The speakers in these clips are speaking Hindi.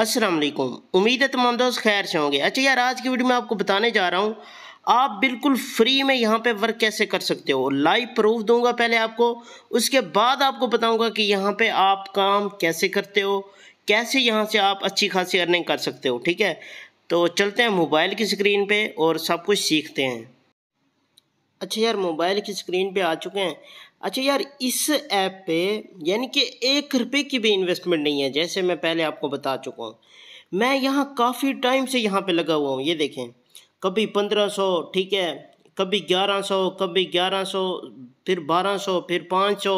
अस्सलाम वालेकुम उम्मीद है तमाम दोस्त खैर से होंगे अच्छा यार आज की वीडियो में आपको बताने जा रहा हूँ आप बिल्कुल फ्री में यहाँ पे वर्क कैसे कर सकते हो लाइव प्रूफ दूंगा पहले आपको उसके बाद आपको बताऊंगा कि यहाँ पे आप काम कैसे करते हो कैसे यहाँ से आप अच्छी खासी अर्निंग कर सकते हो ठीक है तो चलते हैं मोबाइल की स्क्रीन पे और सब कुछ सीखते हैं अच्छा यार मोबाइल की स्क्रीन पे आ चुके हैं अच्छा यार इस ऐप पे यानी कि एक रुपये की भी इन्वेस्टमेंट नहीं है जैसे मैं पहले आपको बता चुका हूँ मैं यहाँ काफ़ी टाइम से यहाँ पे लगा हुआ हूँ ये देखें कभी पंद्रह सौ ठीक है कभी ग्यारह सौ कभी ग्यारह सौ फिर बारह सौ फिर पाँच सौ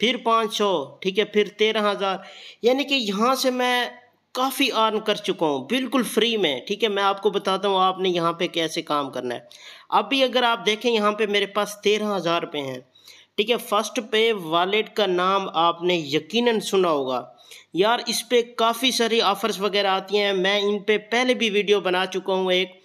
फिर पाँच सौ ठीक है फिर तेरह हज़ार यानी कि यहाँ से मैं काफ़ी अर्न कर चुका हूँ बिल्कुल फ्री में ठीक है मैं आपको बताता हूँ आपने यहाँ पे कैसे काम करना है अभी अगर आप देखें यहाँ पे मेरे पास तेरह हज़ार रुपये हैं ठीक है फर्स्ट पे वॉलेट का नाम आपने यकीनन सुना होगा यार इस पर काफ़ी सारी ऑफ़र्स वगैरह आती हैं मैं इन पर पहले भी वीडियो बना चुका हूँ एक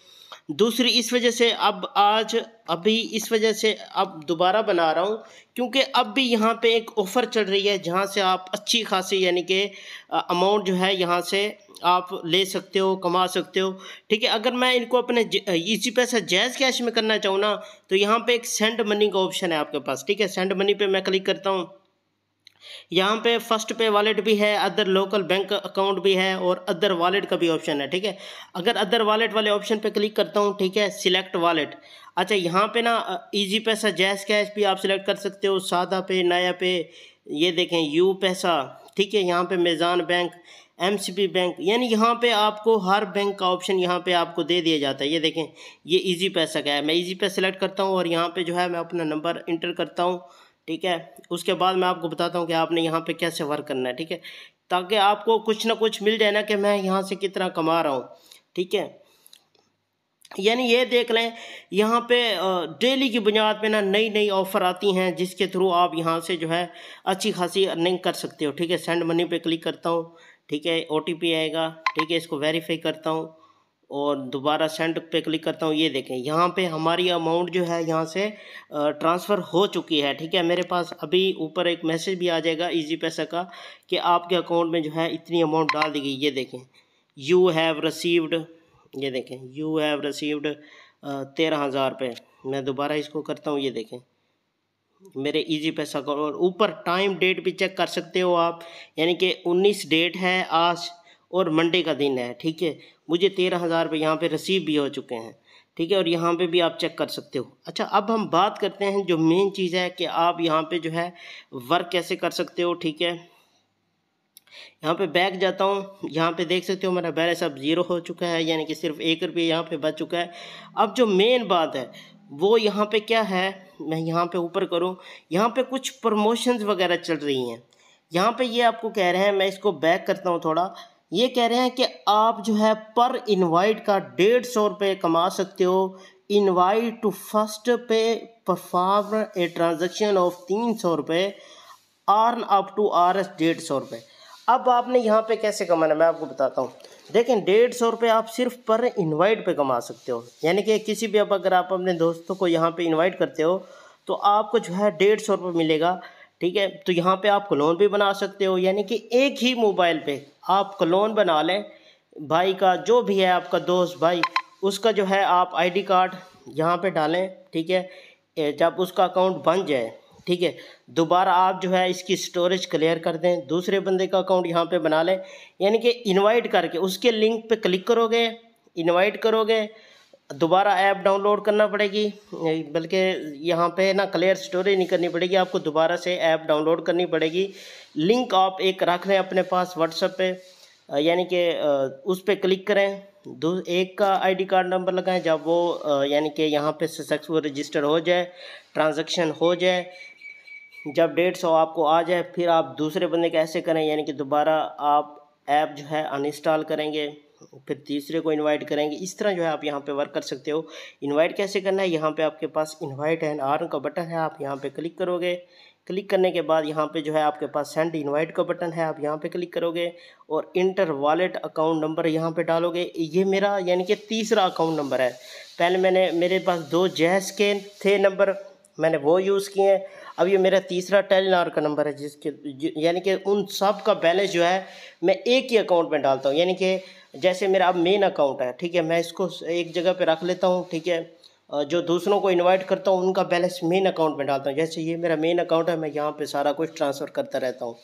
दूसरी इस वजह से अब आज अभी इस वजह से अब दोबारा बना रहा हूँ क्योंकि अब भी यहाँ पे एक ऑफ़र चल रही है जहाँ से आप अच्छी खासी यानी कि अमाउंट जो है यहाँ से आप ले सकते हो कमा सकते हो ठीक है अगर मैं इनको अपने इसी पैसा जैज़ कैश में करना चाहूँ ना तो यहाँ पे एक सेंड मनी का ऑप्शन है आपके पास ठीक है सेंड मनी पे मैं क्लिक करता हूँ यहाँ पे फर्स्ट पे वॉलेट भी है अदर लोकल बैंक अकाउंट भी है और अदर वॉलेट का भी ऑप्शन है ठीक है अगर अदर वॉलेट वाले ऑप्शन पे क्लिक करता हूँ ठीक है सिलेक्ट वॉलेट अच्छा यहाँ पे ना ईजी पैसा जैस कैश भी आप सिलेक्ट कर सकते हो सादा पे नया पे ये देखें यू पैसा ठीक है यहाँ पे Meezan bank M C bank यानी यहाँ पे आपको हर बैंक का ऑप्शन यहाँ पे आपको दे दिया जाता है ये देखें ये इजी पैसा का है मैं इजी पे सेलेक्ट करता हूँ और यहाँ पे जो है मैं अपना नंबर इंटर करता हूँ ठीक है उसके बाद मैं आपको बताता हूँ कि आपने यहाँ पे कैसे वर्क करना है ठीक है ताकि आपको कुछ ना कुछ मिल जाए ना कि मैं यहाँ से कितना कमा रहा हूँ ठीक है यानी ये देख लें यहाँ पे डेली की बुनियाद पे ना नई नई ऑफ़र आती हैं जिसके थ्रू आप यहाँ से जो है अच्छी खासी अर्निंग कर सकते हो ठीक है सेंड मनी पे क्लिक करता हूँ ठीक है ओ आएगा ठीक है इसको वेरीफाई करता हूँ और दोबारा सेंड पे क्लिक करता हूँ ये देखें यहाँ पे हमारी अमाउंट जो है यहाँ से ट्रांसफ़र हो चुकी है ठीक है मेरे पास अभी ऊपर एक मैसेज भी आ जाएगा इजी पैसा का कि आपके अकाउंट में जो है इतनी अमाउंट डाल दी गई ये देखें यू हैव रसीव्ड ये देखें यू हैव रसीव्ड तेरह हज़ार रुपये मैं दोबारा इसको करता हूँ ये देखें मेरे इजी पैसा का और ऊपर टाइम डेट भी चेक कर सकते हो आप यानी कि उन्नीस डेट है आज और मंडे का दिन है ठीक है मुझे तेरह हज़ार रुपये यहाँ पर रिसीव भी हो चुके हैं ठीक है और यहाँ पे भी आप चेक कर सकते हो अच्छा अब हम बात करते हैं जो मेन चीज़ है कि आप यहाँ पे जो है वर्क कैसे कर सकते हो ठीक है यहाँ पे बैग जाता हूँ यहाँ पे देख सकते हो मेरा बैलेंस अब ज़ीरो हो चुका है यानी कि सिर्फ एक रुपये यहाँ पे बच चुका है अब जो मेन बात है वो यहाँ पे क्या है मैं यहाँ पर ऊपर करूँ यहाँ पर कुछ प्रमोशन वगैरह चल रही हैं यहाँ पर ये आपको कह रहे हैं मैं इसको बैक करता हूँ थोड़ा ये कह रहे हैं कि आप जो है पर इनवाइट का डेढ़ सौ रुपये कमा सकते हो invite to first pay perform a transaction of तीन सौ रुपये earn up to R S डेढ़ सौ रुपये अब आपने यहाँ पे कैसे कमाना मैं आपको बताता हूँ देखें डेढ़ सौ रुपये आप सिर्फ पर इनवाइट पे कमा सकते हो यानी कि किसी भी अब अगर आप अपने दोस्तों को यहाँ पे इनवाइट करते हो तो आपको जो है डेढ़ सौ रुपये मिलेगा ठीक है तो यहाँ पे आप लोन भी बना सकते हो यानी कि एक ही मोबाइल पे आप क्लोन बना लें भाई का जो भी है आपका दोस्त भाई उसका जो है आप आईडी कार्ड यहाँ पे डालें ठीक है जब उसका अकाउंट बन जाए ठीक है दोबारा आप जो है इसकी स्टोरेज क्लियर कर दें दूसरे बंदे का अकाउंट यहाँ पे बना लें यानी कि इनवाइट करके उसके लिंक पे क्लिक करोगे इनवाइट करोगे दोबारा ऐप डाउनलोड करना पड़ेगी बल्कि यहाँ पे ना क्लियर स्टोरेज नहीं करनी पड़ेगी आपको दोबारा से ऐप डाउनलोड करनी पड़ेगी लिंक आप एक रख लें अपने पास व्हाट्सएप पे यानी कि उस पर क्लिक करें दो एक का आईडी कार्ड नंबर लगाएं जब वो यानी कि यहाँ पे सक्सेसफुल रजिस्टर हो जाए ट्रांजेक्शन हो जाए जब डेढ़ सौ आपको आ जाए फिर आप दूसरे बंदे कैसे ऐसे करें यानी कि दोबारा आप ऐप जो है अनइंस्टॉल करेंगे फिर तीसरे को इनवाइट करेंगे इस तरह जो है आप यहाँ पे वर्क कर सकते हो इनवाइट कैसे करना है यहाँ पे आपके पास इनवाइट एंड आर्न का बटन है आप यहाँ पे क्लिक करोगे क्लिक करने के बाद यहाँ पे जो है आपके पास सेंड इनवाइट का बटन है आप यहाँ पे क्लिक करोगे और इंटर वॉलेट अकाउंट नंबर यहाँ पे डालोगे ये मेरा यानी कि तीसरा अकाउंट नंबर है पहले मैंने मेरे पास दो जैस के थे नंबर मैंने वो यूज़ किए हैं अब ये मेरा तीसरा टेलीनार का नंबर है जिसके यानी कि उन सब का बैलेंस जो है मैं एक ही अकाउंट में डालता हूँ यानी कि जैसे मेरा अब मेन अकाउंट है ठीक है मैं इसको एक जगह पे रख लेता हूँ ठीक है जो दूसरों को इनवाइट करता हूँ उनका बैलेंस मेन अकाउंट में डालता हूँ जैसे ये मेरा मेन अकाउंट है मैं यहाँ पर सारा कुछ ट्रांसफ़र करता रहता हूँ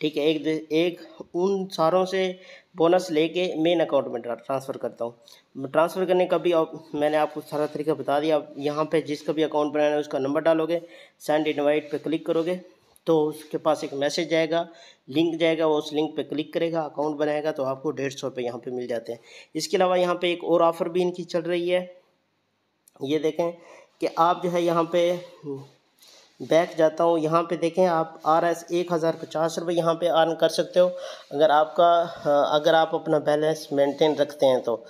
ठीक है एक एक उन सारों से बोनस लेके मेन अकाउंट में ट्रांसफ़र करता हूँ ट्रांसफ़र करने का भी आप, मैंने आपको सारा तरीका बता दिया आप यहाँ पे जिसका भी अकाउंट बनाना है उसका नंबर डालोगे सेंड इनवाइट पे क्लिक करोगे तो उसके पास एक मैसेज जाएगा लिंक जाएगा वो उस लिंक पे क्लिक करेगा अकाउंट बनाएगा तो आपको डेढ़ सौ रुपये यहाँ पर मिल जाते हैं इसके अलावा यहाँ पर एक और ऑफ़र भी इनकी चल रही है ये देखें कि आप जो है यहाँ पर बैक जाता हूँ यहाँ पे देखें आप आर एस एक हज़ार पचास रुपये यहाँ पर अर्न कर सकते हो अगर आपका अगर आप अपना बैलेंस मेंटेन रखते हैं तो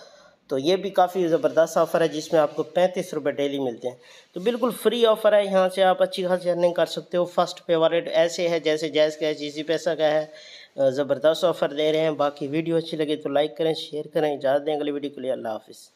तो ये भी काफ़ी ज़बरदस्त ऑफ़र है जिसमें आपको पैंतीस रुपये डेली मिलते हैं तो बिल्कुल फ्री ऑफ़र है यहाँ से आप अच्छी खासी अर्निंग कर सकते हो फर्स्ट पे वॉलेट ऐसे है जैसे जैस का है जी पैसा का है ज़बरदस्त ऑफ़र दे रहे हैं बाकी वीडियो अच्छी लगे तो लाइक करें शेयर करें इजाज़त दें अगली वीडियो के लिए अल्लाह हाफिज़